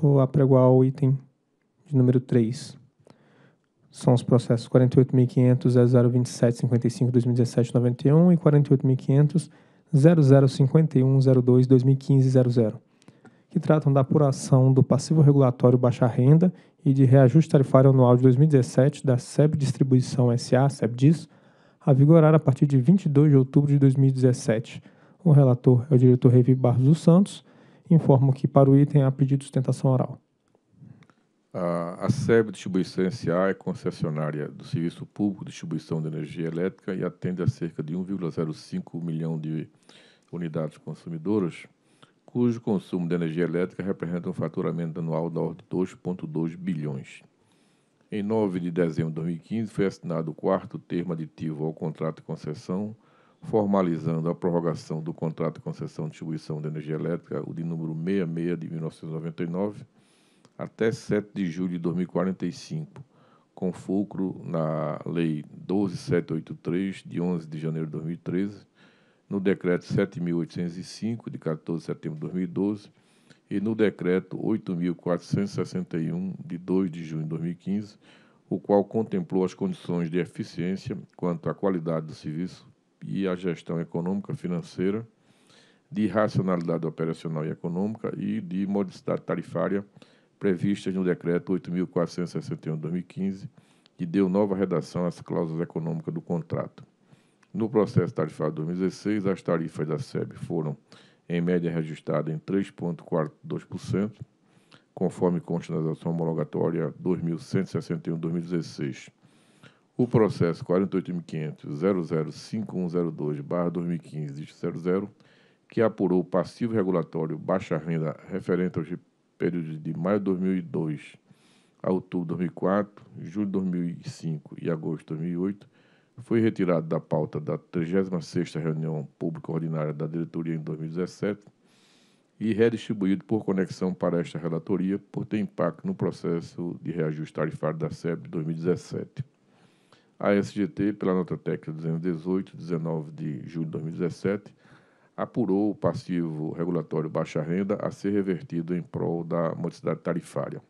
Vou tipo, apregoar o item de número 3. São os processos 48.500.0027.55.2017.91 e 48.500.0051.02.2015.00, que tratam da apuração do passivo regulatório baixa renda e de reajuste tarifário anual de 2017 da SEB Distribuição SA, SEBDIS, a vigorar a partir de 22 de outubro de 2017. O relator é o diretor Revi Barros dos Santos, Informo que para o item há pedido de sustentação oral. A, SEB Distribuição S.A. é concessionária do Serviço Público de Distribuição de Energia Elétrica e atende a cerca de 1,05 milhão de unidades consumidoras, cujo consumo de energia elétrica representa um faturamento anual da ordem de 2,2 bilhões. Em 9 de dezembro de 2015, foi assinado o quarto termo aditivo ao contrato de concessão formalizando a prorrogação do contrato de concessão de distribuição de energia elétrica, o de número 66 de 1999, até 7 de julho de 2045, com fulcro na Lei 12783, de 11 de janeiro de 2013, no Decreto 7.805, de 14 de setembro de 2012, e no Decreto 8.461, de 2 de junho de 2015, o qual contemplou as condições de eficiência quanto à qualidade do serviço e a gestão econômica financeira, de racionalidade operacional e econômica e de modicidade tarifária previstas no Decreto 8.461-2015, que deu nova redação às cláusulas econômicas do contrato. No processo tarifário 2016, as tarifas da SEB foram, em média, registradas em 3,42%, conforme consta na Ação Homologatória 2161-2016 o processo 48.500.005102-2015, 00, que apurou o passivo regulatório baixa renda referente aos períodos de maio de 2002 a outubro de 2004, julho de 2005 e agosto de 2008, foi retirado da pauta da 36ª reunião pública ordinária da diretoria em 2017 e redistribuído por conexão para esta relatoria por ter impacto no processo de reajuste tarifário da SEB 2017. A SGT, pela nota técnica 218, 19 de julho de 2017, apurou o passivo regulatório baixa renda a ser revertido em prol da modicidade tarifária.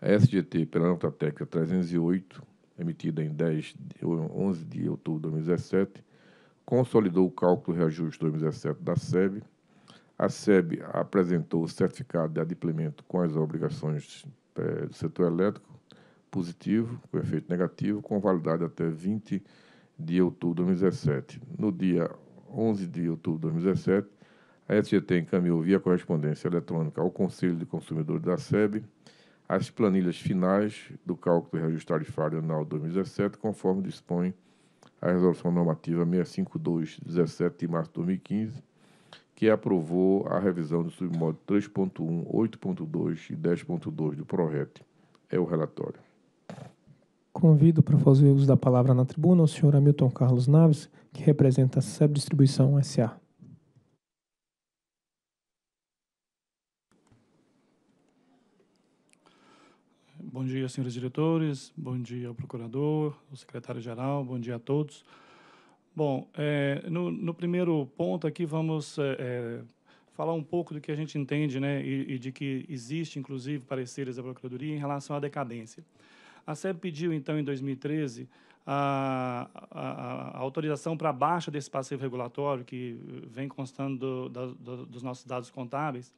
A SGT, pela nota técnica 308, emitida em 10 de, 11 de outubro de 2017, consolidou o cálculo reajuste 2017 da SEB. A SEB apresentou o certificado de adimplemento com as obrigações é, do setor elétrico positivo, com efeito negativo, com validade até 20 de outubro de 2017. No dia 11 de outubro de 2017, a SGT encaminhou via correspondência eletrônica ao Conselho de Consumidores da SEB as planilhas finais do cálculo do de falha anual 2017, conforme dispõe a Resolução Normativa 652, 17 de março de 2015, que aprovou a revisão do submódulo 3.1, 8.2 e 10.2 do PRORET. É o relatório. Convido para fazer uso da palavra na tribuna o senhor Hamilton Carlos Naves, que representa a SEB Distribuição SA. Bom dia, senhores diretores, bom dia ao procurador, ao secretário-geral, bom dia a todos. Bom, é, no, no, primeiro ponto aqui vamos é, é falar um pouco do que a gente entende né, e, e de que existe, inclusive, pareceres da Procuradoria em relação à decadência. A SEB pediu, então, em 2013, a, a, a autorização para a baixa desse passivo regulatório, que vem constando do, do, dos nossos dados contábeis,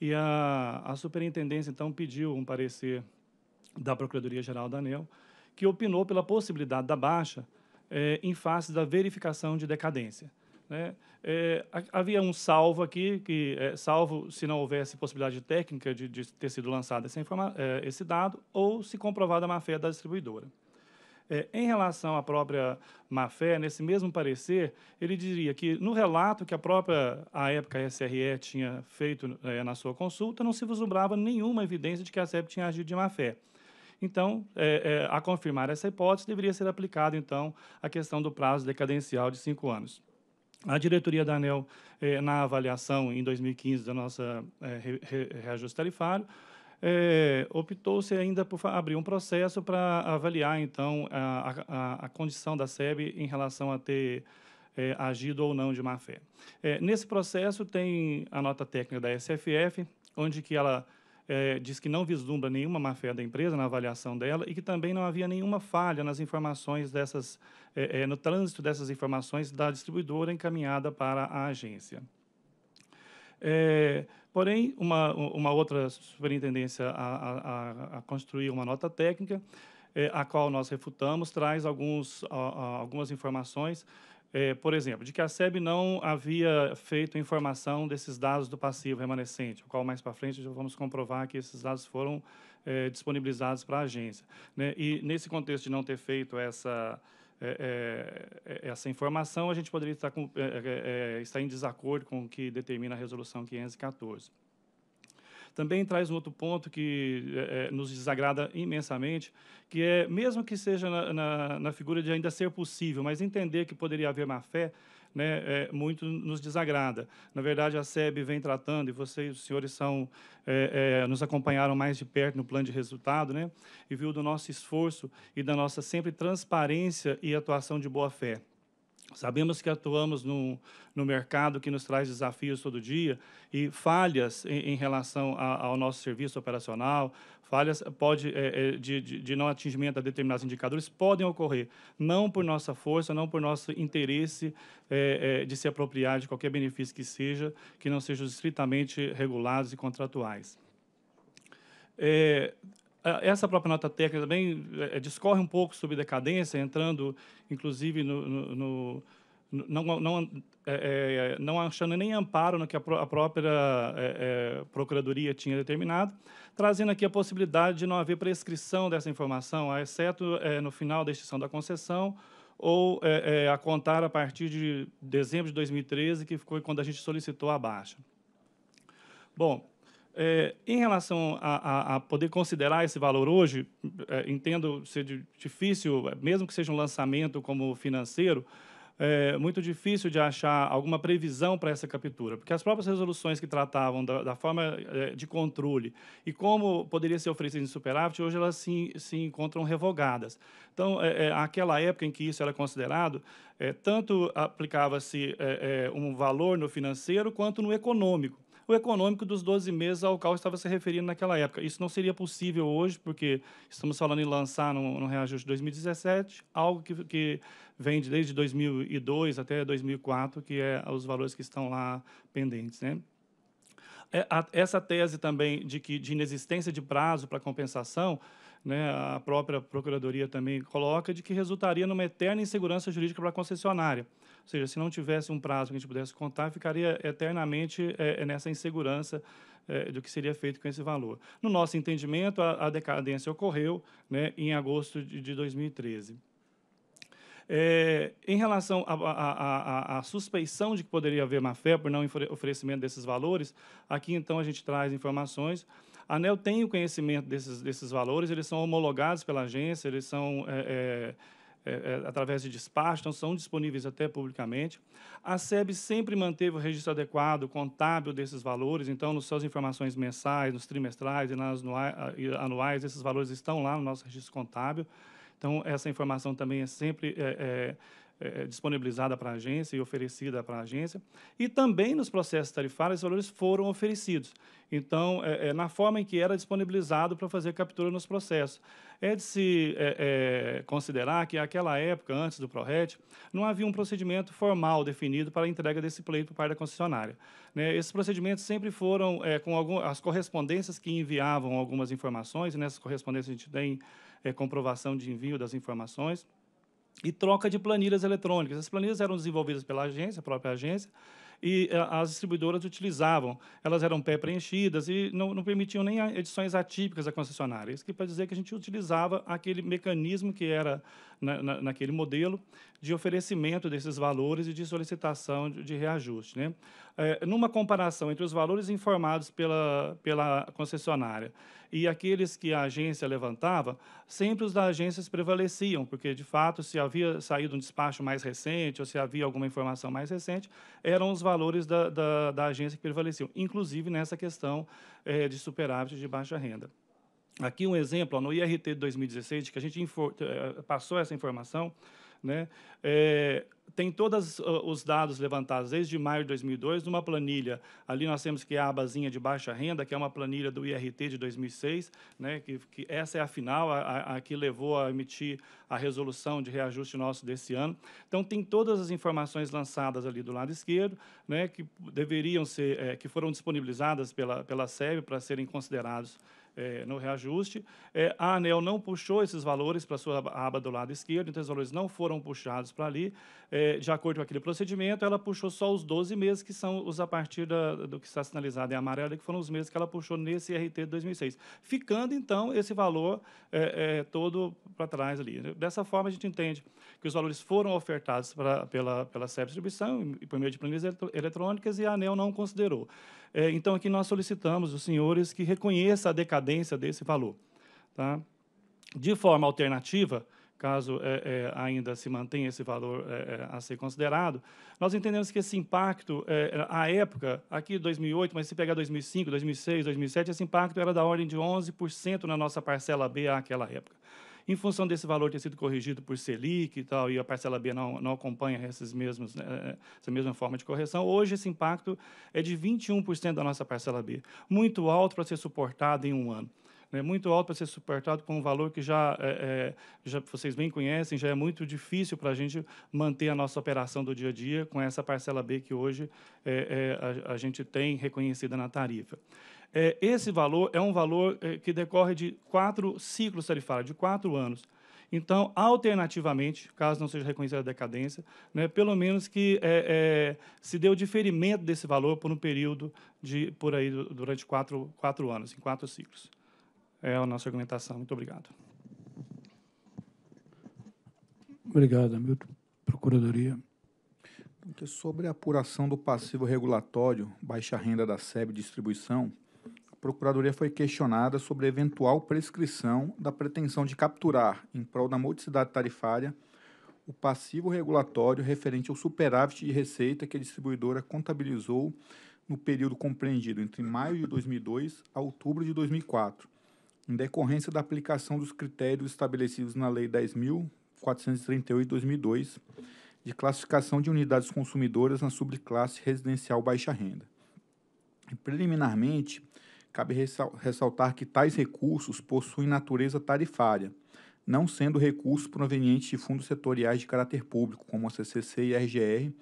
e a, a superintendência, então, pediu um parecer da Procuradoria-Geral da ANEL, que opinou pela possibilidade da baixa eh, em face da verificação de decadência. Né? É, havia um salvo aqui, que é, salvo se não houvesse possibilidade técnica de, de ter sido lançado é, esse dado ou se comprovada a má-fé da distribuidora. É, em relação à própria má-fé, nesse mesmo parecer, ele diria que no relato que a própria, à época, a SRE tinha feito é, na sua consulta, não se vislumbrava nenhuma evidência de que a SEB tinha agido de má-fé. Então, é, a confirmar essa hipótese, deveria ser aplicada, então, a questão do prazo decadencial de cinco anos. A diretoria da ANEL, eh, na avaliação em 2015 da nossa eh, re, reajuste tarifário, eh, optou-se ainda por abrir um processo para avaliar, então, a, a, a, condição da SEB em relação a ter eh, agido ou não de má-fé. Eh, nesse processo tem a nota técnica da SFF, onde que ela é, diz que não vislumbra nenhuma má-fé da empresa na avaliação dela e que também não havia nenhuma falha nas informações dessas, é, é, no trânsito dessas informações da distribuidora encaminhada para a agência. É, porém, uma, uma outra superintendência a, a, a construir uma nota técnica, é, a qual nós refutamos, traz alguns, a, algumas informações é, por exemplo, de que a SEB não havia feito informação desses dados do passivo remanescente, o qual mais para frente já vamos comprovar que esses dados foram é, disponibilizados para a agência. Né? E nesse contexto de não ter feito essa, é, é, é essa informação, a gente poderia estar, com, é, é, é, estar, em desacordo com o que determina a resolução 514 também traz um outro ponto que é, é, nos desagrada imensamente, que é, mesmo que seja na, na, na, figura de ainda ser possível, mas entender que poderia haver má-fé, né, é, muito nos desagrada. Na verdade, a SEB vem tratando, e vocês, os senhores, são, é, é, nos acompanharam mais de perto no plano de resultado, né, e viu do nosso esforço e da nossa sempre transparência e atuação de boa-fé. Sabemos que atuamos no, no mercado que nos traz desafios todo dia e falhas em, em relação a, ao nosso serviço operacional, falhas pode, é, é, de, de, de, não atingimento a determinados indicadores podem ocorrer, não por nossa força, não por nosso interesse é, é, de se apropriar de qualquer benefício que seja, que não sejam estritamente regulados e contratuais. É, é, essa própria nota técnica também é, é, discorre um pouco sobre decadência, entrando, inclusive, no, no, no não, não, é, não achando nem amparo no que a, própria é, é, Procuradoria tinha determinado, trazendo aqui a possibilidade de não haver prescrição dessa informação, exceto no final da extinção da concessão ou a contar a partir de dezembro de 2013, que foi quando a gente solicitou a baixa. Bom, é, em relação a, a, a, poder considerar esse valor hoje, é, entendo ser difícil, é, mesmo que seja um lançamento como financeiro, é muito difícil de achar alguma previsão para essa captura, porque as próprias resoluções que tratavam da, da forma é, de controle e como poderia ser oferecido em superávit, hoje elas se, se encontram revogadas. Então, é, é, aquela época em que isso era considerado, é, tanto aplicava-se é, é um valor no financeiro quanto no econômico o econômico dos 12 meses ao qual estava se referindo naquela época. Isso não seria possível hoje, porque estamos falando em lançar no, no reajuste de 2017 algo que, que vem desde 2002 até 2004, que é os valores que estão lá pendentes. Né? É, essa tese também de, que, de inexistência de prazo para compensação, né, a própria Procuradoria também coloca, de que resultaria numa eterna insegurança jurídica para a concessionária. Ou seja, se não tivesse um prazo que a gente pudesse contar, ficaria eternamente é, nessa insegurança é, do que seria feito com esse valor. No nosso entendimento, a, a decadência ocorreu né, em agosto de, de 2013. É, eh, em relação à suspeição de que poderia haver má-fé por não oferecimento desses valores, aqui então a gente traz informações. A ANEL tem o conhecimento desses, desses valores, eles são homologados pela agência, eles são é, é, é, é, através de despacho, então são disponíveis até publicamente. A SEB sempre manteve o registro adequado, contábil desses valores, então, nas suas informações mensais, nos trimestrais e nas ah, anuais, esses valores estão lá no nosso registro contábil. Então, essa informação também é sempre é, é é, é, disponibilizada para a agência e oferecida para a agência, e também nos processos tarifários, os valores foram oferecidos. Então, é, é, na forma em que era disponibilizado para fazer captura nos processos. É de se é, é, considerar que, naquela época, antes do ProRet, não havia um procedimento formal definido para a entrega desse pleito para a concessionária. Né? Esses procedimentos sempre foram com algum, as correspondências que enviavam algumas informações, e nessas correspondências a gente tem comprovação de envio das informações e troca de planilhas eletrônicas. As planilhas eram desenvolvidas pela agência, a própria agência, e eh, as distribuidoras utilizavam. Elas eram pré-preenchidas e não, não, permitiam nem edições atípicas da concessionária. Isso que para dizer que a gente utilizava aquele mecanismo que era na, na, naquele modelo de oferecimento desses valores e de solicitação de, de reajuste. Né? É, numa comparação entre os valores informados pela, pela concessionária e aqueles que a agência levantava, sempre os da agência prevaleciam, porque, de fato, se havia saído um despacho mais recente ou se havia alguma informação mais recente, eram os valores da, da, da agência que prevaleciam, inclusive nessa questão é, de superávit de baixa renda. Aqui um exemplo, no IRT de 2016, que a gente eh, passou essa informação, né? É, tem todos ah, os dados levantados desde maio de 2002 numa planilha. Ali nós temos que é a abazinha de baixa renda, que é uma planilha do IRT de 2006, né, que, que essa é a final, a, a, que levou a emitir a resolução de reajuste nosso desse ano. Então, tem todas as informações lançadas ali do lado esquerdo, né, que deveriam ser, é, que foram disponibilizadas pela, pela SEB para serem considerados é, no reajuste. É, a ANEL não puxou esses valores para a sua aba do lado esquerdo, então os valores não foram puxados para ali. É, de acordo com aquele procedimento, ela puxou só os 12 meses, que são os a partir da, do que está sinalizado em amarelo, que foram os meses que ela puxou nesse RT de 2006. Ficando, então, esse valor é, é, todo para trás ali. Né? Dessa forma, a gente entende que os valores foram ofertados pra, pela, pela CEP Distribuição e por meio de planilhas eletrônicas e a ANEL não considerou. É, então, aqui nós solicitamos os senhores que reconheçam a decadência desse valor. Tá? De forma alternativa, caso é, é, ainda se mantenha esse valor é, é a ser considerado, nós entendemos que esse impacto, é, à época, aqui 2008, mas se pegar 2005, 2006, 2007, esse impacto era da ordem de 11% na nossa parcela B àquela época. Em função desse valor ter sido corrigido por Selic e tal, e a parcela B não, não acompanha esses mesmos, né, essa mesma forma de correção, hoje esse impacto é de 21% da nossa parcela B. Muito alto para ser suportado em um ano né? muito alto para ser suportado com um valor que já, é, já vocês bem conhecem, já é muito difícil para a gente manter a nossa operação do dia a dia com essa parcela B que hoje é, é, a, a gente tem reconhecida na tarifa é, esse valor é um valor é, que decorre de quatro ciclos tarifários, de quatro anos. Então, alternativamente, caso não seja reconhecida a decadência, né, pelo menos que é, é, se dê o diferimento desse valor por um período de por aí durante quatro, quatro anos, em quatro ciclos. É a nossa argumentação. Muito obrigado. Obrigado, Hamilton. Procuradoria. Então, sobre a apuração do passivo regulatório, baixa renda da SEB Distribuição, a Procuradoria foi questionada sobre a eventual prescrição da pretensão de capturar, em prol da multiplicidade tarifária, o passivo regulatório referente ao superávit de receita que a distribuidora contabilizou no período compreendido entre maio de 2002 a outubro de 2004, em decorrência da aplicação dos critérios estabelecidos na Lei 10.438 de 2002, de classificação de unidades consumidoras na subclasse residencial baixa renda. Preliminarmente, Cabe ressaltar que tais recursos possuem natureza tarifária, não sendo recursos provenientes de fundos setoriais de caráter público, como a CCC e a RGR,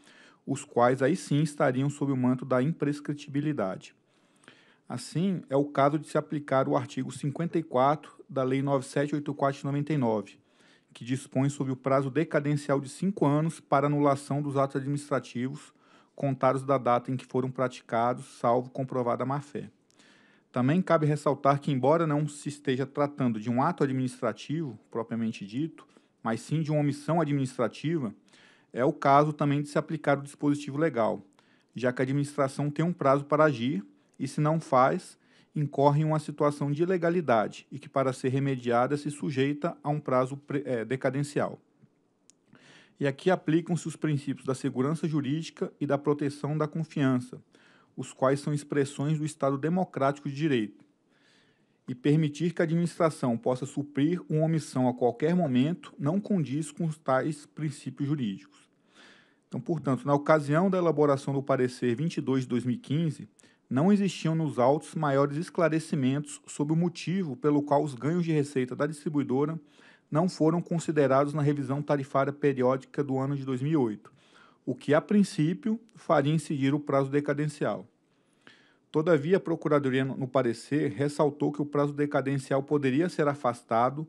os quais aí sim estariam sob o manto da imprescritibilidade. Assim, é o caso de se aplicar o artigo 54 da Lei 9784 de 99, que dispõe sobre o prazo decadencial de cinco anos para anulação dos atos administrativos contados da data em que foram praticados, salvo comprovada má-fé. Também cabe ressaltar que, embora não se esteja tratando de um ato administrativo propriamente dito, mas sim de uma omissão administrativa, é o caso também de se aplicar o dispositivo legal, já que a administração tem um prazo para agir e, se não faz, incorre em uma situação de ilegalidade e que, para ser remediada, se sujeita a um prazo é, decadencial. E aqui aplicam-se os princípios da segurança jurídica e da proteção da confiança os quais são expressões do Estado democrático de direito, e permitir que a administração possa suprir uma omissão a qualquer momento não condiz com os tais princípios jurídicos. Então, portanto, na ocasião da elaboração do parecer 22 de 2015, não existiam nos autos maiores esclarecimentos sobre o motivo pelo qual os ganhos de receita da distribuidora não foram considerados na revisão tarifária periódica do ano de 2008, o que a princípio faria incidir o prazo decadencial. Todavia, a Procuradoria, no parecer, ressaltou que o prazo decadencial poderia ser afastado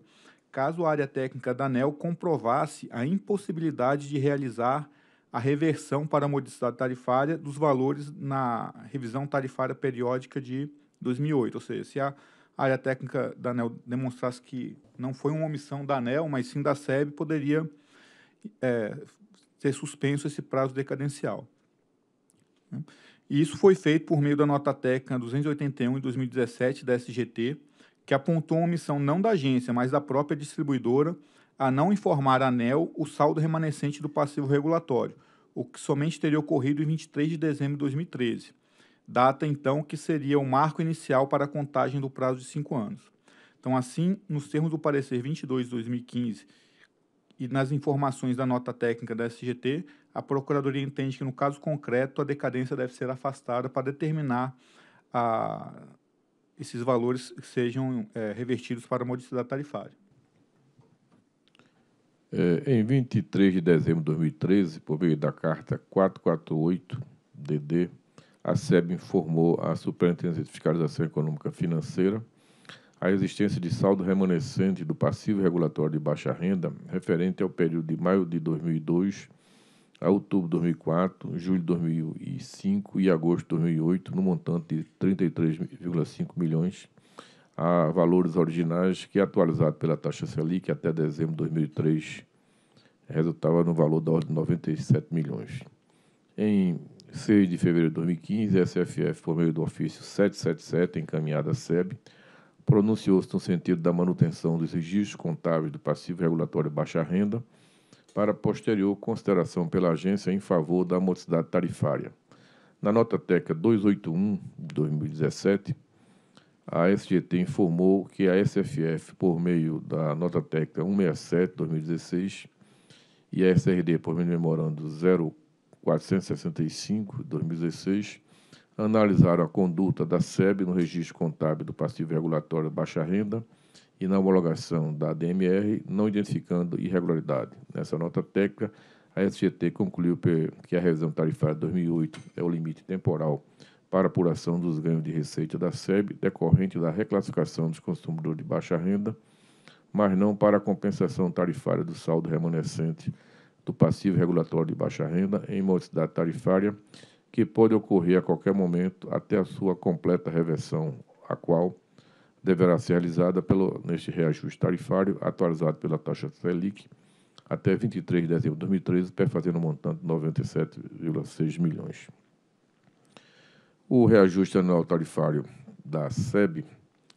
caso a área técnica da ANEL comprovasse a impossibilidade de realizar a reversão para a modicidade tarifária dos valores na revisão tarifária periódica de 2008. Ou seja, se a área técnica da ANEL demonstrasse que não foi uma omissão da ANEL, mas sim da SEB, poderia é, ser suspenso esse prazo decadencial. E isso foi feito por meio da nota técnica 281 de 2017 da SGT, que apontou uma omissão não da agência, mas da própria distribuidora, a não informar à ANEL o saldo remanescente do passivo regulatório, o que somente teria ocorrido em 23 de dezembro de 2013, data então que seria o marco inicial para a contagem do prazo de cinco anos. Então, assim, nos termos do parecer 22 de 2015 e nas informações da nota técnica da SGT, a Procuradoria entende que, no caso concreto, a decadência deve ser afastada para determinar a, esses valores que sejam é, revertidos para a modicidade tarifária. É, em 23 de dezembro de 2013, por meio da carta 448-DD, a SEB informou à Superintendência de Fiscalização Econômica Financeira a existência de saldo remanescente do passivo regulatório de baixa renda referente ao período de maio de 2002 a outubro de 2004, julho de 2005 e agosto de 2008, no montante de 33,5 milhões a valores originais que, atualizado pela taxa Selic até dezembro de 2003, resultava no valor da ordem de 97 milhões. Em 6 de fevereiro de 2015, a SFF, por meio do ofício 777, encaminhada à SEB, pronunciou-se no sentido da manutenção dos registros contábeis do passivo regulatório baixa renda para posterior consideração pela agência em favor da amorticidade tarifária. Na nota técnica 281 de 2017, a SGT informou que a SFF, por meio da nota técnica 167 de 2016 e a SRD, por meio do memorando 0465 de 2016, analisaram a conduta da SEB no registro contábil do passivo regulatório de baixa renda e na homologação da DMR, não identificando irregularidade. Nessa nota técnica, a SGT concluiu que a revisão tarifária de 2008 é o limite temporal para apuração dos ganhos de receita da SEB decorrente da reclassificação dos consumidores de baixa renda, mas não para a compensação tarifária do saldo remanescente do passivo regulatório de baixa renda em modicidade tarifária que pode ocorrer a qualquer momento até a sua completa reversão, a qual deverá ser realizada pelo, neste reajuste tarifário atualizado pela taxa Selic até 23 de dezembro de 2013, perfazendo um montante de 97,6 milhões. O reajuste anual tarifário da SEB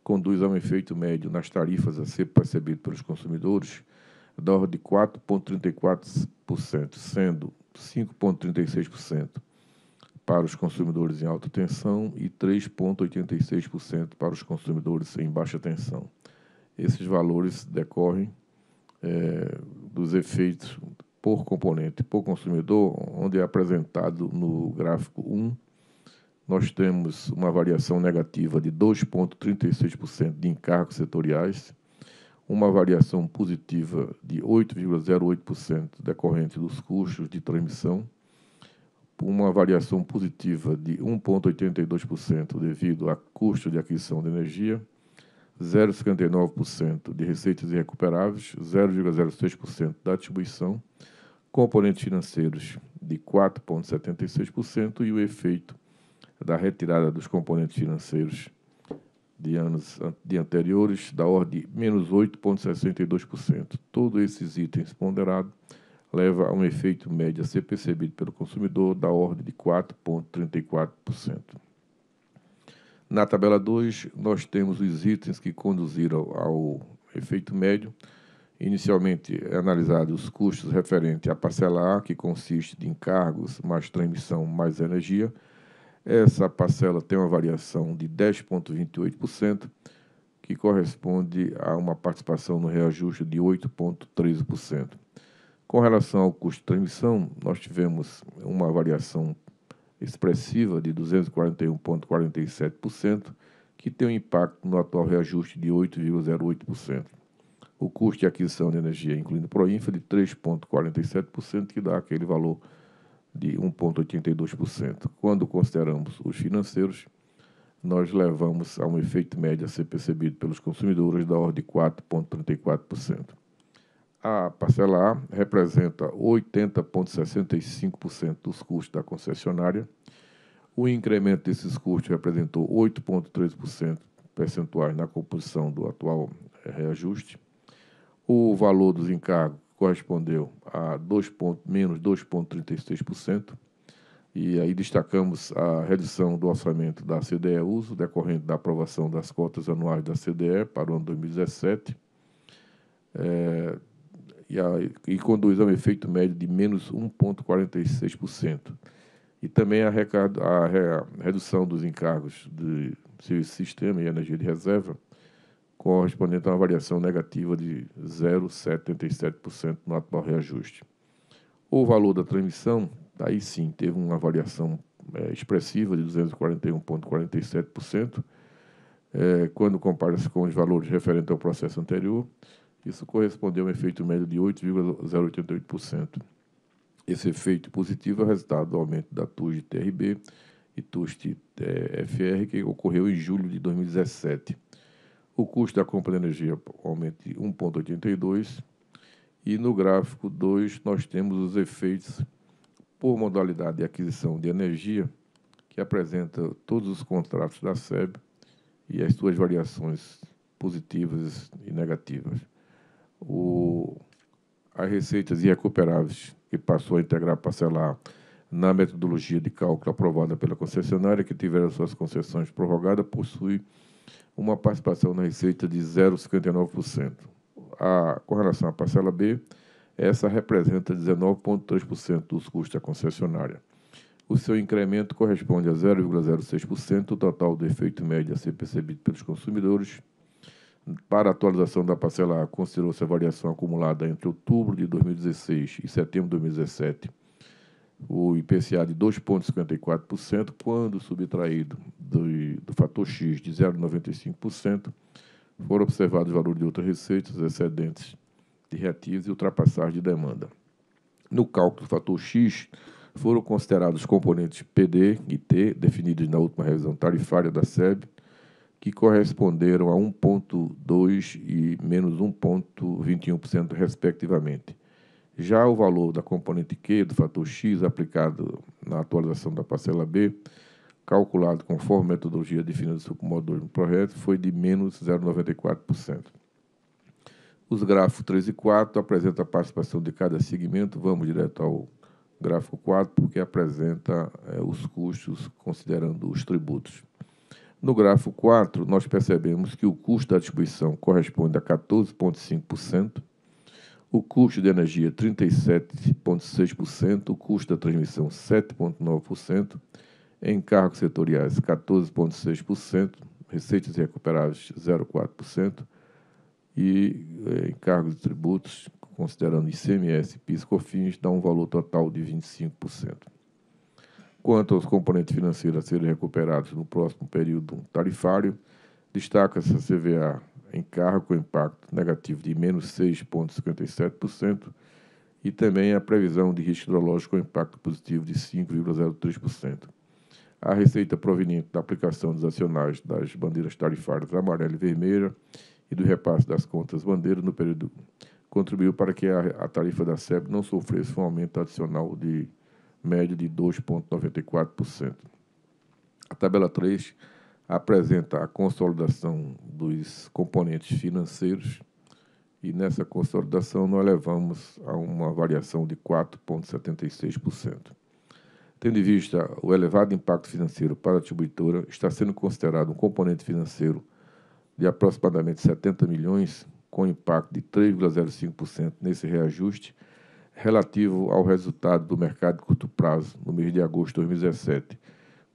conduz a um efeito médio nas tarifas a ser percebido pelos consumidores da ordem de 4,34%, sendo 5,36% para os consumidores em alta tensão e 3,86% para os consumidores em baixa tensão. Esses valores decorrem é, dos efeitos por componente, por consumidor, onde é apresentado no gráfico 1, nós temos uma variação negativa de 2,36% de encargos setoriais, uma variação positiva de 8,08% decorrente dos custos de transmissão, uma variação positiva de 1,82% devido a custo de aquisição de energia, 0,59% de receitas irrecuperáveis, 0,06% da atribuição componentes financeiros de 4,76% e o efeito da retirada dos componentes financeiros de anos de anteriores da ordem de menos 8,62%. Todos esses itens ponderados leva a um efeito médio a ser percebido pelo consumidor da ordem de 4,34%. Na tabela 2, nós temos os itens que conduziram ao efeito médio. Inicialmente, é analisado os custos referentes à parcela A, que consiste de encargos mais transmissão mais energia. Essa parcela tem uma variação de 10,28%, que corresponde a uma participação no reajuste de 8,13%. Com relação ao custo de transmissão, nós tivemos uma variação expressiva de 241,47%, que tem um impacto no atual reajuste de 8,08%. O custo de aquisição de energia, incluindo Proinfa, de 3,47%, que dá aquele valor de 1,82%. Quando consideramos os financeiros, nós levamos a um efeito médio a ser percebido pelos consumidores da ordem de 4,34%. A parcela A representa 80,65% dos custos da concessionária. O incremento desses custos representou 8,3% percentuais na composição do atual eh, reajuste. O valor dos encargos correspondeu a 2 ponto, menos 2,36%. E aí destacamos a redução do orçamento da CDE Uso, decorrente da aprovação das cotas anuais da CDE para o ano 2017. É, e, a, e conduz a um efeito médio de menos 1,46%. E também a, a, a, redução dos encargos de serviço sistema e energia de reserva, correspondente a uma variação negativa de 0,77% no atual reajuste. O valor da transmissão, aí sim, teve uma variação é, expressiva de 241,47%, é, quando compara-se com os valores referentes ao processo anterior, isso correspondeu a um efeito médio de 8,088%. Esse efeito positivo é resultado do aumento da TUST TRB e TUST eh, FR, que ocorreu em julho de 2017. O custo da compra de energia aumenta de 1,82%. E no gráfico 2, nós temos os efeitos por modalidade de aquisição de energia, que apresenta todos os contratos da SEB e as suas variações positivas e negativas o, as receitas irrecuperáveis que passou a integrar parcelar na metodologia de cálculo aprovada pela concessionária, que tiveram suas concessões prorrogadas, possui uma participação na receita de 0,59%. A, com relação à parcela B, essa representa 19,3% dos custos da concessionária. O seu incremento corresponde a 0,06% do total do efeito médio a ser percebido pelos consumidores para a atualização da parcela A, considerou-se a variação acumulada entre outubro de 2016 e setembro de 2017, o IPCA de 2,54%, quando subtraído do, do fator X de 0,95%, foram observados valores de outras receitas, excedentes de reativos e ultrapassagem de demanda. No cálculo do fator X, foram considerados os componentes PD e T, definidos na última revisão tarifária da SEB, que corresponderam a 1,2% e menos 1,21%, respectivamente. Já o valor da componente Q do fator X aplicado na atualização da parcela B, calculado conforme a metodologia definida no submódulo do projeto, foi de menos 0,94%. Os gráficos 3 e 4 apresentam a participação de cada segmento. Vamos direto ao gráfico 4, porque apresenta eh, os custos considerando os tributos. No gráfico 4, nós percebemos que o custo da distribuição corresponde a 14,5%, o custo de energia 37,6%, o custo da transmissão 7,9%, encargos setoriais 14,6%, receitas recuperáveis 0,4% e eh, encargos de tributos, considerando ICMS e PIS/COFINS, dá um valor total de 25%. Quanto aos componentes financeiros a serem recuperados no próximo período tarifário, destaca-se a CVA em carro com impacto negativo de menos 6,57% e também a previsão de risco hidrológico com impacto positivo de 5,03%. A receita proveniente da aplicação dos acionais das bandeiras tarifárias amarela e vermelha e do repasse das contas bandeiras no período contribuiu para que a, a tarifa da SEB não sofresse um aumento adicional de média de 2,94%. A tabela 3 apresenta a consolidação dos componentes financeiros e nessa consolidação nós levamos a uma variação de 4,76%. Tendo em vista o elevado impacto financeiro para a distribuidora, está sendo considerado um componente financeiro de aproximadamente 70 milhões, com impacto de 3,05% nesse reajuste relativo ao resultado do mercado de curto prazo no mês de agosto de 2017,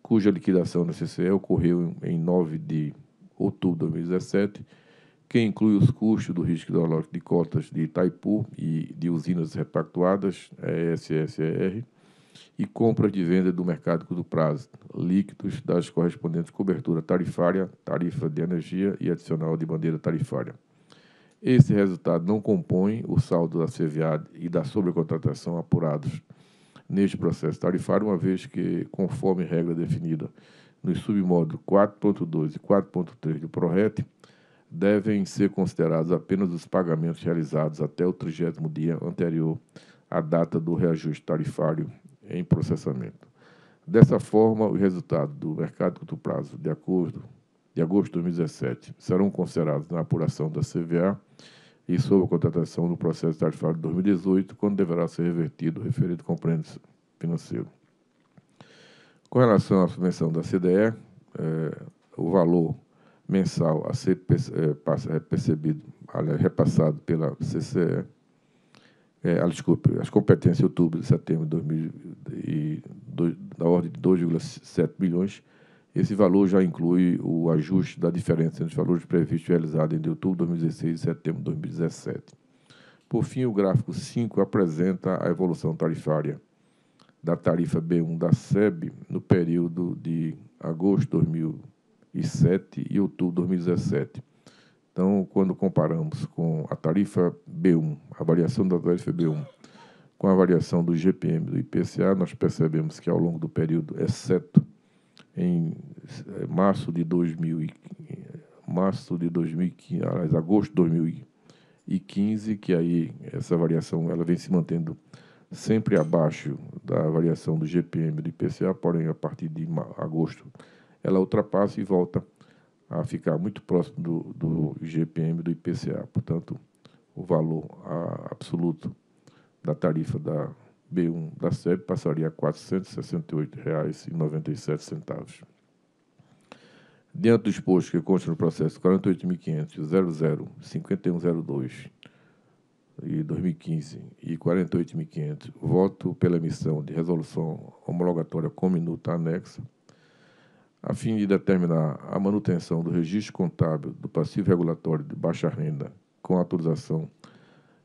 cuja liquidação na CCE ocorreu em 9 de outubro de 2017, que inclui os custos do risco hidrológico de cotas de Itaipu e de usinas repactuadas, ESSER, e compras de venda do mercado de curto prazo, líquidos das correspondentes cobertura tarifária, tarifa de energia e adicional de bandeira tarifária. Esse resultado não compõe o saldo da CVA e da sobrecontratação apurados neste processo tarifário, uma vez que, conforme regra definida nos submódulos 4.2 e 4.3 do PRORET, devem ser considerados apenas os pagamentos realizados até o trigésimo dia anterior à data do reajuste tarifário em processamento. Dessa forma, o resultado do mercado de curto prazo, de acordo de agosto de 2017 serão considerados na apuração da CVA e sob a contratação do processo de tarifário de 2018, quando deverá ser revertido o referido compreendo financeiro. Com relação à subvenção da CDE, é, o valor mensal a ser é, é percebido, aliás, é repassado pela CCE, é, ah, desculpe, as competências outubro e setembro de 2000 e, do, da ordem de 2,7 milhões. Esse valor já inclui o ajuste da diferença entre os valores previstos e realizados entre outubro de 2016 e setembro de 2017. Por fim, o gráfico 5 apresenta a evolução tarifária da tarifa B1 da SEB no período de agosto de 2007 e outubro de 2017. Então, quando comparamos com a tarifa B1, a variação da tarifa B1, com a variação do GPM do IPCA, nós percebemos que ao longo do período, exceto em eh, março de 2000 março de 2015, aliás, agosto de 2015, que aí essa variação ela vem se mantendo sempre abaixo da variação do GPM do IPCA, porém a partir de agosto ela ultrapassa e volta a ficar muito próximo do, do GPM do IPCA. Portanto, o valor absoluto da tarifa da B1 da SEB passaria a R$ 468,97. Dentro do exposto que consta no processo 48.500.005102 e 2015 e 48.500, voto pela emissão de resolução homologatória com minuta anexa, a fim de determinar a manutenção do registro contábil do passivo regulatório de baixa renda com autorização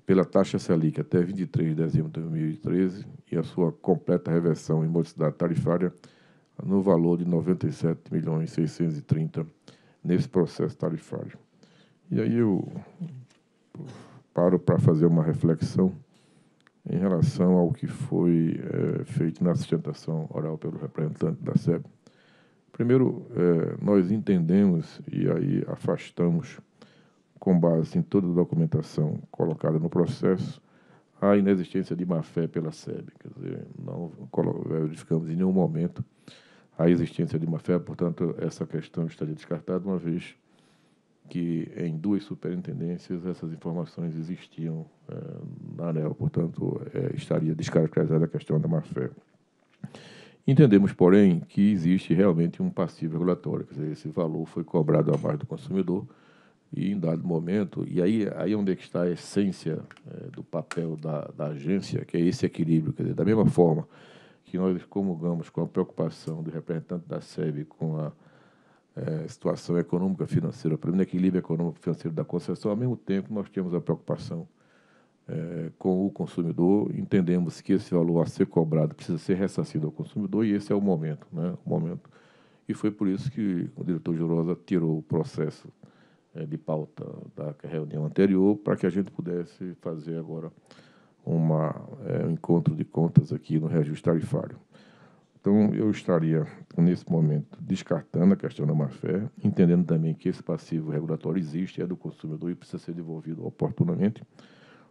pela taxa Selic até 23 de dezembro de 2013 e a sua completa reversão em modicidade tarifária no valor de R$ 630 nesse processo tarifário. E aí eu paro para fazer uma reflexão em relação ao que foi é, feito na sustentação oral pelo representante da SEB. Primeiro, é, nós entendemos e aí afastamos com base em toda a documentação colocada no processo, a inexistência de má-fé pela SEB. Quer dizer, não eh, verificamos em nenhum momento a existência de má-fé, portanto, essa questão estaria descartada, uma vez que em duas superintendências essas informações existiam é, na ANEL, portanto, é, estaria descaracterizada a questão da má-fé. Entendemos, porém, que existe realmente um passivo regulatório, quer dizer, esse valor foi cobrado a mais do consumidor, e em dado momento, e aí, aí é onde é que está a essência é, do papel da, da agência, que é esse equilíbrio, quer dizer, da mesma forma que nós comungamos com a preocupação do representante da SEB com a é, situação econômica financeira, para mim, equilíbrio econômico financeiro da concessão, ao mesmo tempo nós temos a preocupação é, com o consumidor, entendemos que esse valor a ser cobrado precisa ser ressarcido ao consumidor e esse é o momento, né? O momento. E foi por isso que o diretor Jurosa tirou o processo eh, de pauta da reunião anterior, para que a gente pudesse fazer agora uma, é, um encontro de contas aqui no reajuste tarifário. Então, eu estaria, nesse momento, descartando a questão da má-fé, entendendo também que esse passivo regulatório existe, é do consumidor e precisa ser devolvido oportunamente.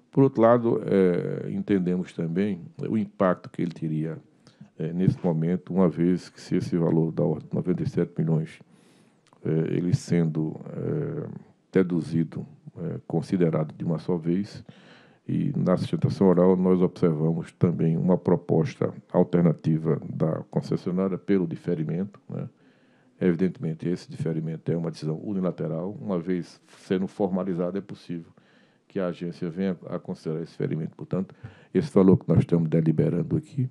Por outro lado, é, entendemos também o impacto que ele teria é, nesse momento, uma vez que se esse valor da ordem de 97 milhões é, ele sendo é, deduzido, é, considerado de uma só vez, e na sustentação oral nós observamos também uma proposta alternativa da concessionária pelo diferimento. Né? Evidentemente, esse diferimento é uma decisão unilateral. Uma vez sendo formalizado, é possível que a agência venha a considerar esse diferimento. Portanto, esse valor que nós estamos deliberando aqui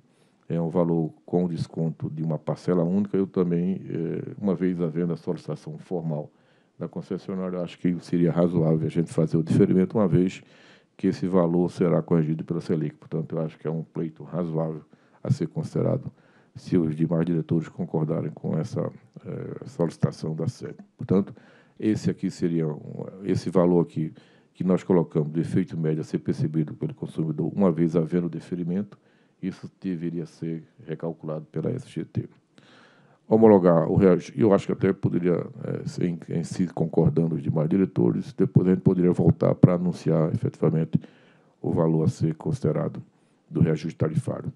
é um valor com desconto de uma parcela única. Eu também, é, uma vez havendo a solicitação formal da concessionária, acho que seria razoável a gente fazer o diferimento, uma vez que esse valor será corrigido pela Selic. Portanto, eu acho que é um pleito razoável a ser considerado se os demais diretores concordarem com essa é, solicitação da Selic. Portanto, esse aqui seria um, esse valor aqui que nós colocamos de efeito médio a ser percebido pelo consumidor, uma vez havendo o deferimento, isso deveria ser recalculado pela SGT. Homologar o reajuste, eu acho que até poderia, é, em, em si concordando os demais diretores, depois a gente poderia voltar para anunciar efetivamente o valor a ser considerado do reajuste tarifário.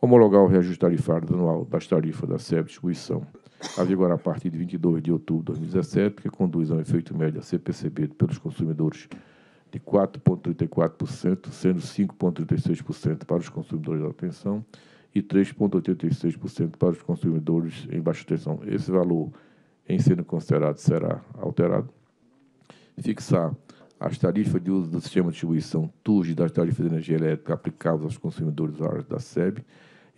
Homologar o reajuste tarifário anual das tarifas da SEB distribuição a vigorar a partir de 22 de outubro de 2017, que conduz ao efeito médio a ser percebido pelos consumidores de 4,34%, sendo 5,36% para os consumidores de alta tensão e 3,86% para os consumidores em baixa tensão. Esse valor, em sendo considerado, será alterado. Fixar as tarifas de uso do sistema de distribuição TURG das tarifas de energia elétrica aplicáveis aos consumidores da SEB,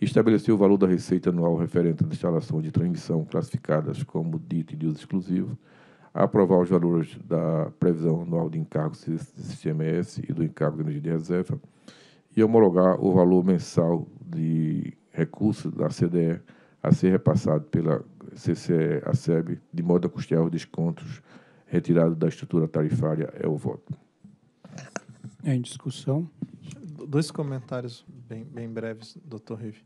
Estabelecer o valor da receita anual referente às instalações de transmissão classificadas como dito de uso exclusivo, aprovar os valores da previsão anual de encargos do S e do encargo de energia de reserva e homologar o valor mensal de recursos da CDE a ser repassado pela CCE a SEB, de modo a custear os descontos retirados da estrutura tarifária, é o voto. Em discussão. Dois comentários bem, bem breves, doutor Rive.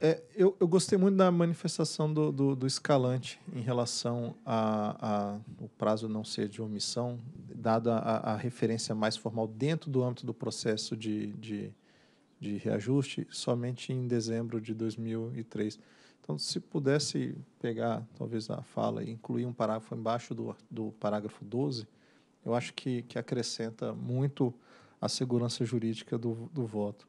É, eu, eu, gostei muito da manifestação do, do, do escalante em relação a, a, o prazo não ser de omissão, dada a, a referência mais formal dentro do âmbito do processo de, de, de, reajuste, somente em dezembro de 2003. Então, se pudesse pegar, talvez, a fala e incluir um parágrafo embaixo do, do parágrafo 12, eu acho que, que acrescenta muito a segurança jurídica do, do voto.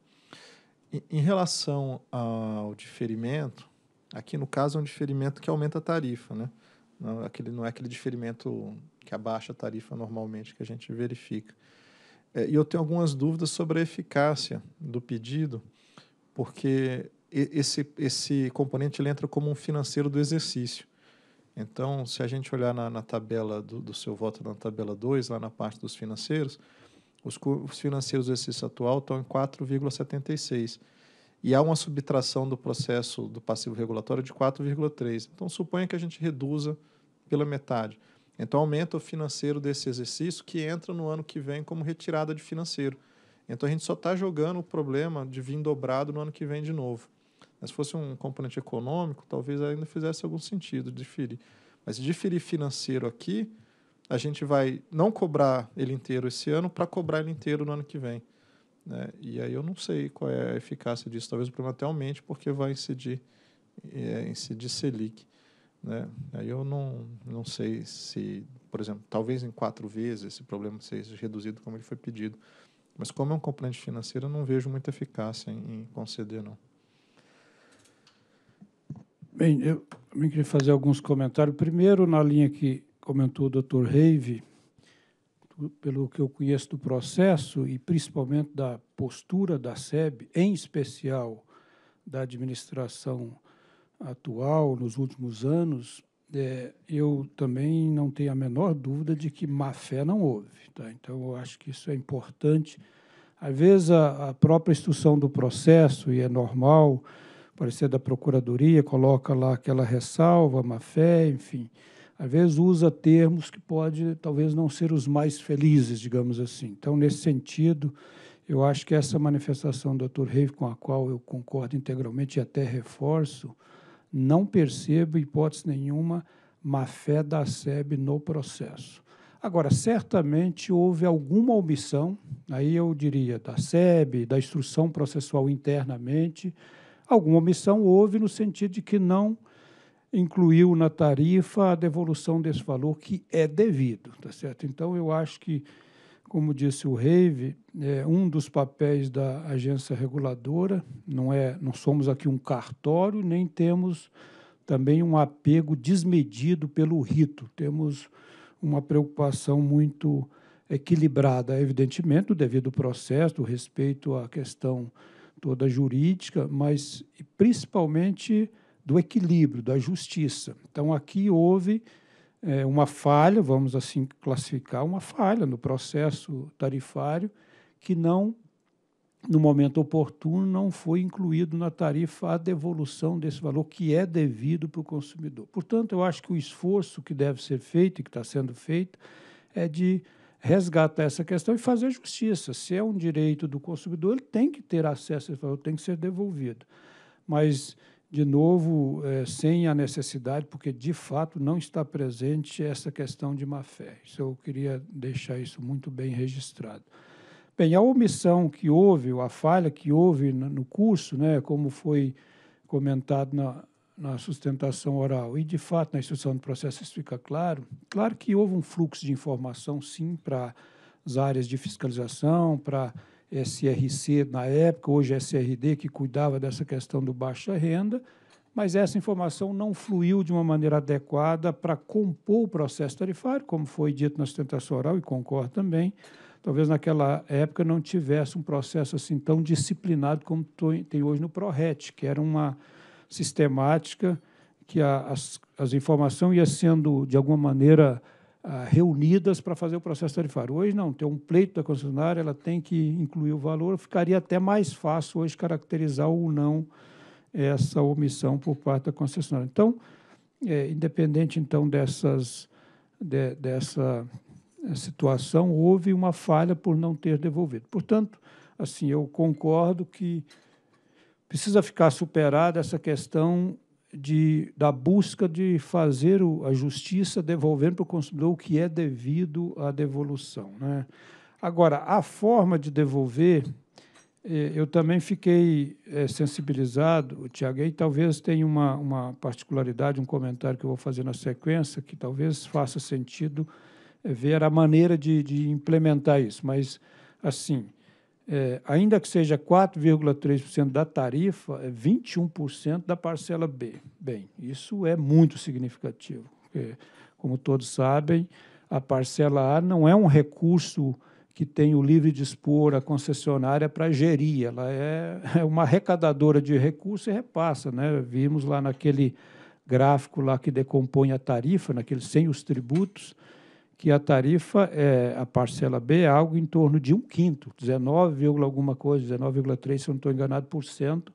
Em relação ao diferimento, aqui no caso é um diferimento que aumenta a tarifa, né? Não, aquele, não é aquele diferimento que abaixa a tarifa normalmente que a gente verifica. É, e eu tenho algumas dúvidas sobre a eficácia do pedido, porque esse, esse componente ele entra como um financeiro do exercício. Então, se a gente olhar na, na tabela do, do seu voto, na tabela 2, lá na parte dos financeiros, os financeiros do exercício atual estão em 4,76. E há uma subtração do processo do passivo regulatório de 4,3. Então, suponha que a gente reduza pela metade. Então, aumenta o financeiro desse exercício, que entra no ano que vem como retirada de financeiro. Então, a gente só está jogando o problema de vir dobrado no ano que vem de novo. Mas, se fosse um componente econômico, talvez ainda fizesse algum sentido diferir. Mas diferir financeiro aqui a gente vai não cobrar ele inteiro esse ano para cobrar ele inteiro no ano que vem. Né? E aí eu não sei qual é a eficácia disso, talvez o problema até aumente, porque vai incidir, é, incidir Selic. Né? Aí eu não, não sei se, por exemplo, talvez em quatro vezes esse problema seja reduzido como ele foi pedido. Mas como é um componente financeiro, eu não vejo muita eficácia em, em conceder, não. Bem, eu também queria fazer alguns comentários. Primeiro, na linha que comentou o Dr. Reive, pelo que eu conheço do processo e principalmente da postura da SEB, em especial da administração atual nos últimos anos, é, eu também não tenho a menor dúvida de que má fé não houve. Tá? Então, eu acho que isso é importante. Às vezes, a, a própria instrução do processo, e é normal, parecer da Procuradoria, coloca lá aquela ressalva, má fé, enfim às vezes usa termos que pode talvez não ser os mais felizes, digamos assim. Então, nesse sentido, eu acho que essa manifestação do Dr. Reif, com a qual eu concordo integralmente e até reforço, não percebo hipótese nenhuma má-fé da SEB no processo. Agora, certamente houve alguma omissão, aí eu diria da SEB, da instrução processual internamente, alguma omissão houve no sentido de que não incluiu na tarifa a devolução desse valor que é devido, tá certo? Então eu acho que, como disse o Reive, é um dos papéis da agência reguladora não é, não somos aqui um cartório nem temos também um apego desmedido pelo rito, temos uma preocupação muito equilibrada, evidentemente, devido devido processo, o respeito à questão toda jurídica, mas principalmente do equilíbrio, da justiça. Então, aqui houve é, uma falha, vamos assim classificar, uma falha no processo tarifário que não, no momento oportuno, não foi incluído na tarifa a devolução desse valor que é devido para o consumidor. Portanto, eu acho que o esforço que deve ser feito e que está sendo feito é de resgatar essa questão e fazer justiça. Se é um direito do consumidor, ele tem que ter acesso a esse valor, tem que ser devolvido. Mas de novo, é, sem a necessidade, porque de fato não está presente essa questão de má-fé. Isso eu queria deixar isso muito bem registrado. Bem, a omissão que houve, ou a falha que houve no curso, né, como foi comentado na, na sustentação oral e, de fato, na instrução do processo, isso fica claro. Claro que houve um fluxo de informação, sim, para as áreas de fiscalização, para SRC na época, hoje SRD, que cuidava dessa questão do baixa renda, mas essa informação não fluiu de uma maneira adequada para compor o processo tarifário, como foi dito na sustentação oral, e concordo também. Talvez naquela época não tivesse um processo assim tão disciplinado como tem hoje no ProRet, que era uma sistemática que a, as, as informações iam sendo, de alguma maneira, ah, reunidas para fazer o processo tarifário. Hoje não, tem um pleito da concessionária, ela tem que incluir o valor, ficaria até mais fácil hoje caracterizar ou não essa omissão por parte da concessionária. Então, é, independente então dessas de, dessa eh, situação, houve uma falha por não ter devolvido. Portanto, assim, eu concordo que precisa ficar superada essa questão de, da busca de fazer o, a justiça devolvendo para o consumidor o que é devido à devolução. Né? Agora, a forma de devolver, eh, eu também fiquei eh, sensibilizado, Tiago, e talvez tenha uma, uma particularidade, um comentário que eu vou fazer na sequência, que talvez faça sentido eh, ver a maneira de, de implementar isso. Mas, assim, é, ainda que seja 4,3% da tarifa, é 21% da parcela B. Bem, isso é muito significativo, porque, como todos sabem, a parcela A não é um recurso que tem o livre dispor a concessionária para gerir, ela é, é uma arrecadadora de recursos e repassa. Né? Vimos lá naquele gráfico lá que decompõe a tarifa, naqueles sem os tributos, que a tarifa, é, a parcela B, é algo em torno de um quinto, 19, alguma coisa, 19,3, se eu não estou enganado, por cento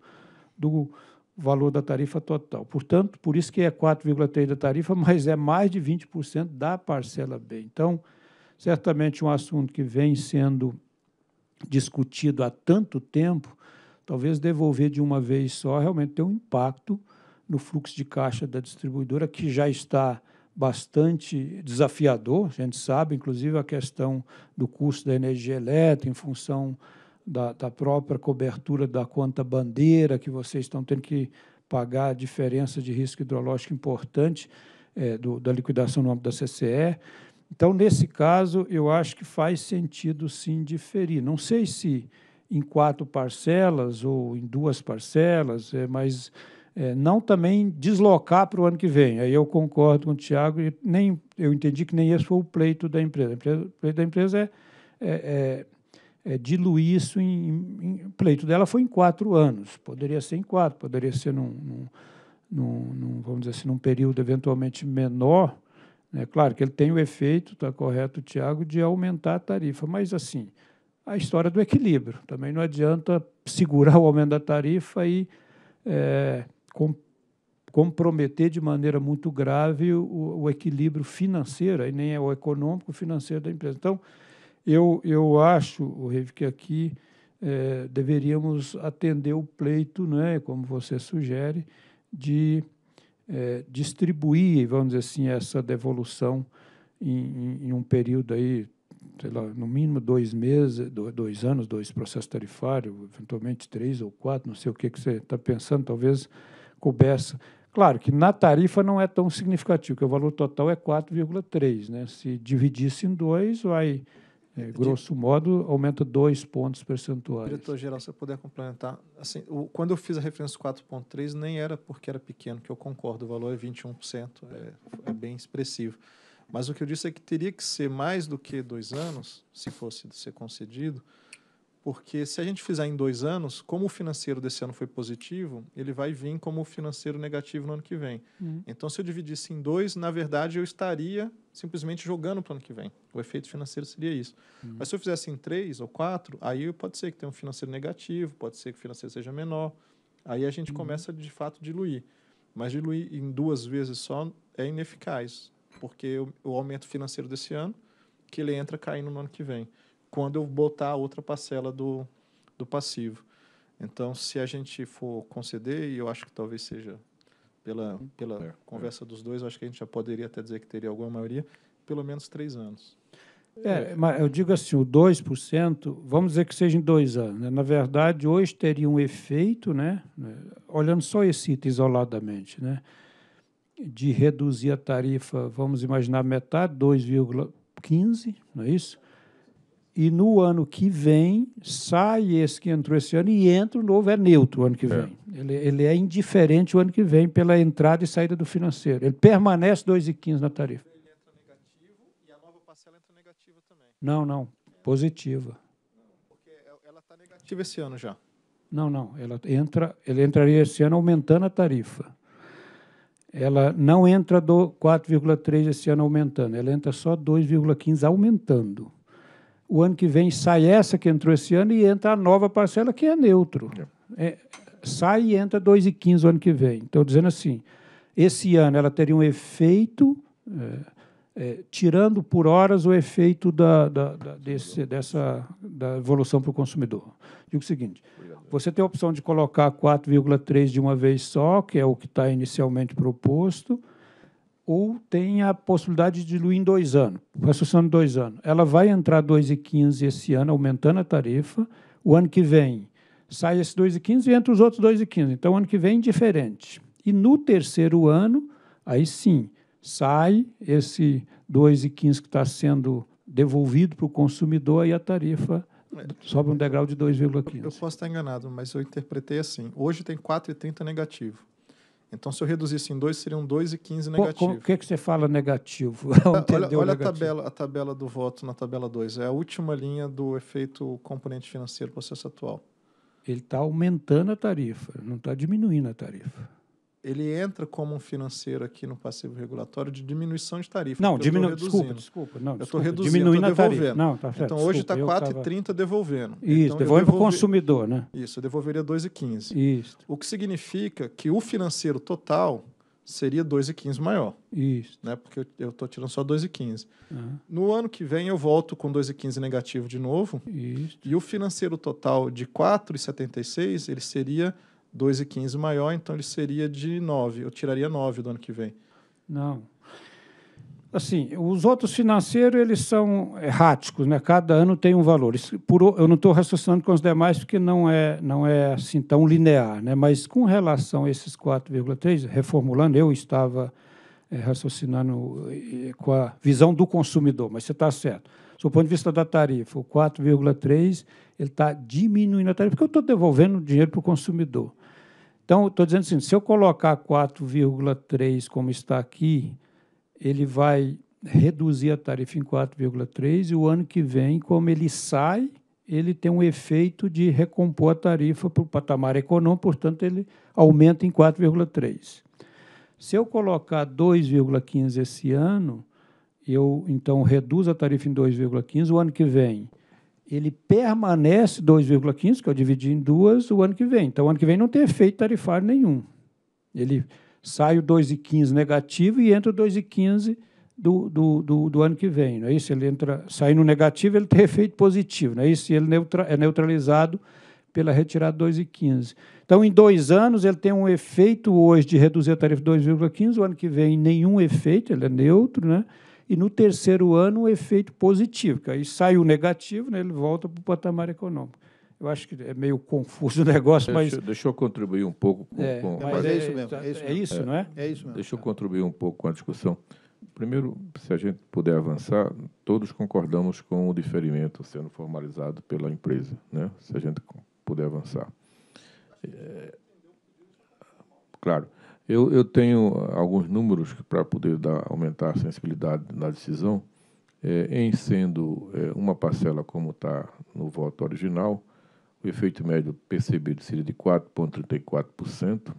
do valor da tarifa total. Portanto, por isso que é 4,3 da tarifa, mas é mais de 20% da parcela B. Então, certamente um assunto que vem sendo discutido há tanto tempo, talvez devolver de uma vez só realmente tem um impacto no fluxo de caixa da distribuidora que já está bastante desafiador. A gente sabe, inclusive, a questão do custo da energia elétrica em função da, da própria cobertura da conta bandeira que vocês estão tendo que pagar a diferença de risco hidrológico importante é, do, da liquidação no âmbito da CCE. Então, nesse caso, eu acho que faz sentido sim diferir. Não sei se em quatro parcelas ou em duas parcelas, é, mas é, não também deslocar para o ano que vem. Aí eu concordo com o Tiago e nem, eu entendi que nem esse foi o pleito da empresa. O pleito da empresa é, é, é, é diluir isso em, em, O pleito dela foi em quatro anos. Poderia ser em quatro, poderia ser num, num, num, num vamos dizer assim, num período eventualmente menor. Né? Claro que ele tem o efeito, está correto, Tiago, de aumentar a tarifa, mas assim, a história do equilíbrio. Também não adianta segurar o aumento da tarifa e. É, com, comprometer de maneira muito grave o, o equilíbrio financeiro, e nem é o econômico, o financeiro da empresa. Então, eu, eu acho, Reve, que aqui é, deveríamos atender o pleito, né, como você sugere, de é, distribuir, vamos dizer assim, essa devolução em, em, em um período aí, lá, no mínimo dois meses, dois, dois anos, dois processos tarifários, eventualmente três ou quatro, não sei o que, que você está pensando, talvez coubesse. Claro que na tarifa não é tão significativo, que o valor total é 4,3. Né? Se dividisse em dois, vai, é, grosso modo, aumenta dois pontos percentuais. Diretor-geral, se eu puder complementar. Assim, o, quando eu fiz a referência 4,3, nem era porque era pequeno, que eu concordo, o valor é 21%, é, é bem expressivo. Mas o que eu disse é que teria que ser mais do que dois anos, se fosse ser concedido, porque se a gente fizer em dois anos, como o financeiro desse ano foi positivo, ele vai vir como financeiro negativo no ano que vem. Uhum. Então, se eu dividisse em dois, na verdade, eu estaria simplesmente jogando para o ano que vem. O efeito financeiro seria isso. Uhum. Mas se eu fizesse em três ou quatro, aí pode ser que tenha um financeiro negativo, pode ser que o financeiro seja menor. Aí a gente uhum. começa, de fato, a diluir. Mas diluir em duas vezes só é ineficaz, porque o, o aumento financeiro desse ano, que ele entra caindo no ano que vem quando eu botar a outra parcela do, do passivo. Então, se a gente for conceder, e eu acho que talvez seja pela, pela é, é. conversa é. dos dois, acho que a gente já poderia até dizer que teria alguma maioria, pelo menos três anos. É, mas eu digo assim, o 2%, vamos dizer que seja em dois anos. Né? Na verdade, hoje teria um efeito, né? olhando só esse item isoladamente, né? de reduzir a tarifa, vamos imaginar metade, 2,15, não é isso? e no ano que vem sai esse que entrou esse ano e entra o novo, é neutro o ano que é. vem. É. Ele, ele é indiferente o ano que vem pela entrada e saída do financeiro. Ele permanece 2,15 na tarifa. Ele entra negativo e a nova parcela entra negativa também. Não, não. Positiva. Porque ela está negativa esse ano já. Não, não. Ela entra, ele entraria esse ano aumentando a tarifa. Ela não entra do 4,3 esse ano aumentando, ela entra só 2,15 aumentando. O ano que vem sai essa que entrou esse ano e entra a nova parcela que é neutro. É, é sai e entra 2,15 o ano que vem. Estou dizendo assim, esse ano ela teria um efeito, é, é, tirando por horas o efeito da, da, da desse, dessa, da evolução para o consumidor. Digo o seguinte, você tem a opção de colocar 4,3 de uma vez só, que é o que está inicialmente proposto, ou tem a possibilidade de diluir em dois anos, raciocínio dois anos. Ela vai entrar 2,15 esse ano, aumentando a tarifa. O ano que vem sai esse 2,15 e entra os outros 2,15. Então, ano que vem, diferente. E no terceiro ano, aí sim, sai esse 2,15 que está sendo devolvido para o consumidor e a tarifa sobe um degrau de 2,15. Eu posso estar enganado, mas eu interpretei assim. Hoje tem 4,30 negativo. Então, se eu reduzisse em 2, seriam 2,15 e Por negativo. O que, é que você fala negativo? olha, olha negativo. A, tabela, a tabela do voto na tabela 2. É a última linha do efeito componente financeiro processo atual. Ele está aumentando a tarifa, não está diminuindo a tarifa ele entra como um financeiro aqui no passivo regulatório de diminuição de tarifa. Não, diminu... desculpa, desculpa. Não, eu estou reduzindo, diminuindo a tarifa. Não, tá certo, então, hoje está 4,30 tava... devolvendo. Isso, então, devolve para o consumidor, né? Isso, eu devolveria 2,15. Isso. O que significa que o financeiro total seria 2,15 maior. Isso. Né? Porque eu estou tirando só 2,15. Uhum. No ano que vem eu volto com 2,15 negativo de novo. Isso. E o financeiro total de 4,76 ele seria 2,15 maior, então ele seria de 9. Eu tiraria 9 do ano que vem. Não. Assim, os outros financeiros, eles são erráticos, né? Cada ano tem um valor. Isso, por, eu não estou raciocinando com os demais, porque não é, não é assim tão linear, né? Mas com relação a esses 4,3, reformulando, eu estava é, raciocinando eh, com a visão do consumidor, mas você está certo. Do ponto de vista da tarifa, o 4,3 ele está diminuindo a tarifa, porque eu estou devolvendo dinheiro para o consumidor. Então, estou dizendo assim, se eu colocar 4,3 como está aqui, ele vai reduzir a tarifa em 4,3 e o ano que vem, como ele sai, ele tem um efeito de recompor a tarifa para o patamar econômico, portanto, ele aumenta em 4,3. Se eu colocar 2,15 esse ano, eu então reduzo a tarifa em 2,15, o ano que vem ele permanece 2,15, que eu dividi em duas, o ano que vem. Então, o ano que vem não tem efeito tarifário nenhum. Ele sai o 2,15 negativo e entra o 2,15 do, do, do, do, ano que vem. Não é isso? Ele entra, sai no negativo, ele tem efeito positivo. Não é isso? E ele neutra, é neutralizado pela retirada 2,15. Então, em dois anos, ele tem um efeito hoje de reduzir a tarifa 2,15, o ano que vem nenhum efeito, ele é neutro, né? e no terceiro ano um efeito positivo, que aí sai o negativo, né, ele volta para o patamar econômico. Eu acho que é meio confuso o negócio, mas. Deixa, eu contribuir um pouco com. É, com... Mas é, isso mesmo. É isso, é isso não é? É isso mesmo. Deixa eu contribuir um pouco com a discussão. Primeiro, se a gente puder avançar, todos concordamos com o diferimento sendo formalizado pela empresa, né? se a gente puder avançar. É, claro. Eu, eu tenho alguns números para poder dar, aumentar a sensibilidade na decisão. É, em sendo é, uma parcela como está no voto original, o efeito médio percebido seria de 4,34%,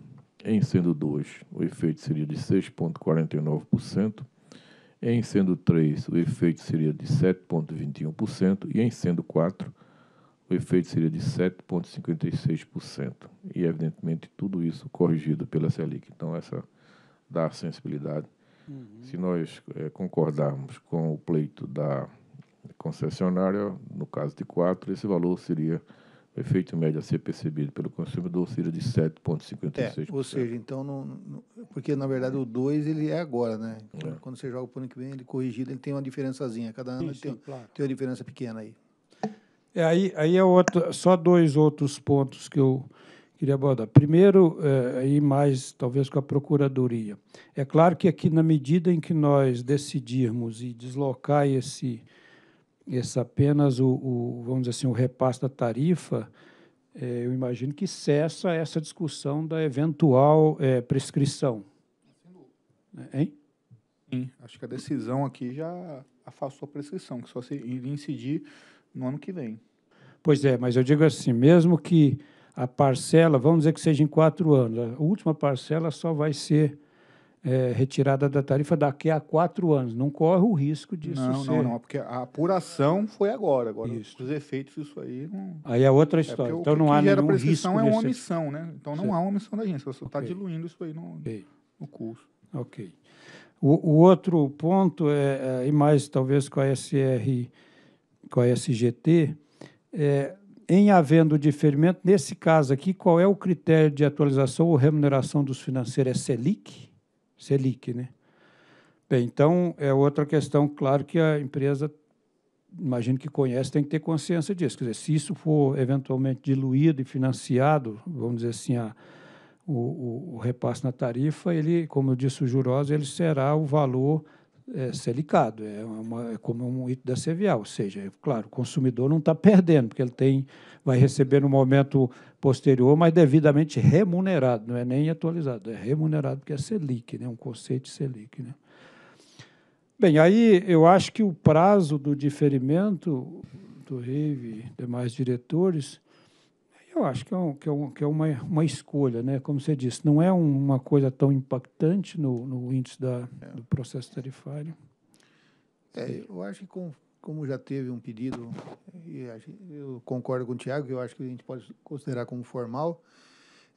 em sendo 2, o efeito seria de 6,49%, em sendo 3, o efeito seria de 7,21% e em sendo 4, o efeito seria de 7,56%. E, evidentemente, tudo isso corrigido pela Selic. Então, essa dá sensibilidade. Uhum. Se nós é, concordarmos com o pleito da concessionária, no caso de 4, esse valor seria, o efeito médio a ser percebido pelo consumidor seria de 7,56%. É, ou seja, então, não, não, porque na verdade o 2 ele é agora, né? É. Quando você joga o ano que vem, ele corrigido, ele tem uma diferençazinha. Cada ano sim, sim, tem, claro. tem uma diferença pequena aí. É, aí aí é outro, só dois outros pontos que eu queria abordar. Primeiro, é, e mais talvez com a Procuradoria. É claro que aqui, na medida em que nós decidirmos e deslocar esse, esse apenas o, o vamos dizer assim, o repasse da tarifa, é, eu imagino que cessa essa discussão da eventual é, prescrição. Hein? Sim, acho que a decisão aqui já afastou a prescrição, que só se incidir no ano que vem. Pois é, mas eu digo assim, mesmo que a parcela, vamos dizer que seja em quatro anos, a última parcela só vai ser é, retirada da tarifa daqui a quatro anos. Não corre o risco disso não, ser... Não, não, porque a apuração foi agora. Agora, isso. os efeitos disso aí... Não... Aí é outra é, história. É então, não há nenhum risco... é uma omissão, né? Então, não certo. há uma omissão da agência. Você está okay. diluindo isso aí no, okay. no curso. Ok. O, o, outro ponto, é, é e mais talvez com a SR com a SGT, é, em havendo diferimento, nesse caso aqui, qual é o critério de atualização ou remuneração dos financeiros? É Selic? Selic, né? Bem, então é outra questão, claro, que a empresa, imagino que conhece, tem que ter consciência disso. Quer dizer, se isso for eventualmente diluído e financiado, vamos dizer assim, a, o, o, o repasse na tarifa, ele, como eu disse, o Jurosa, ele será o valor é, selicado, é, uma, é como um ito da CVA, ou seja, é, claro, o consumidor não está perdendo, porque ele tem, vai receber no momento posterior, mas devidamente remunerado, não é nem atualizado, é remunerado, porque é Selic, né, um conceito de Selic. Né. Bem, aí eu acho que o prazo do diferimento do RIV e demais diretores eu acho que é, um, que é, um, que é uma, uma, escolha, né? Como você disse, não é uma coisa tão impactante no, no índice da, é. do processo tarifário. É, eu acho que com, como já teve um pedido, e eu concordo com o Tiago, eu acho que a gente pode considerar como formal,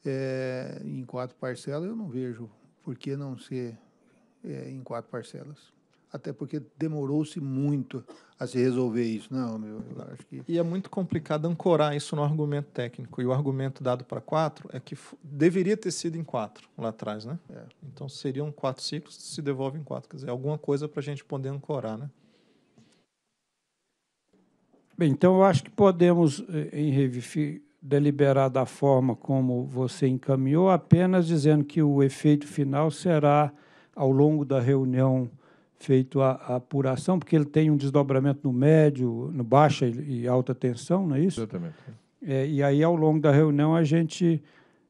é, em quatro parcelas, eu não vejo por que não ser é, em quatro parcelas até porque demorou-se muito a se resolver isso. Não, meu, eu acho que. E é muito complicado ancorar isso no argumento técnico. E o argumento dado para quatro é que deveria ter sido em quatro lá atrás, né? É. Então seriam quatro ciclos, se devolve em quatro. Quer dizer, alguma coisa para a gente poder ancorar, né? Bem, então eu acho que podemos, em eh, revifi deliberar da forma como você encaminhou, apenas dizendo que o efeito final será ao longo da reunião feito a, apuração, porque ele tem um desdobramento no médio, no baixa e, alta tensão, não é isso? Exatamente. É, e aí, ao longo da reunião, a gente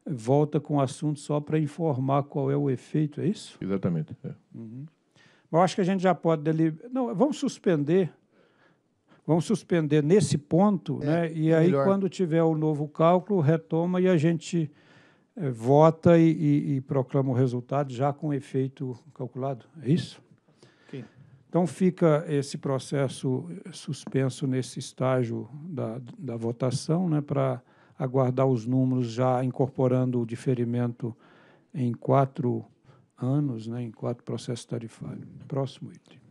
volta com o assunto só para informar qual é o efeito, é isso? Exatamente. É. Uhum. Eu acho que a gente já pode... Deli... Não, vamos suspender... Vamos suspender nesse ponto, é, né? E aí, melhor. quando tiver o novo cálculo, retoma e a gente eh, vota e, e, e proclama o resultado já com efeito calculado. É isso? Então fica esse processo eh, suspenso nesse estágio da, da votação, né, para aguardar os números já incorporando o diferimento em quatro anos, né, em quatro processos tarifários. Próximo item.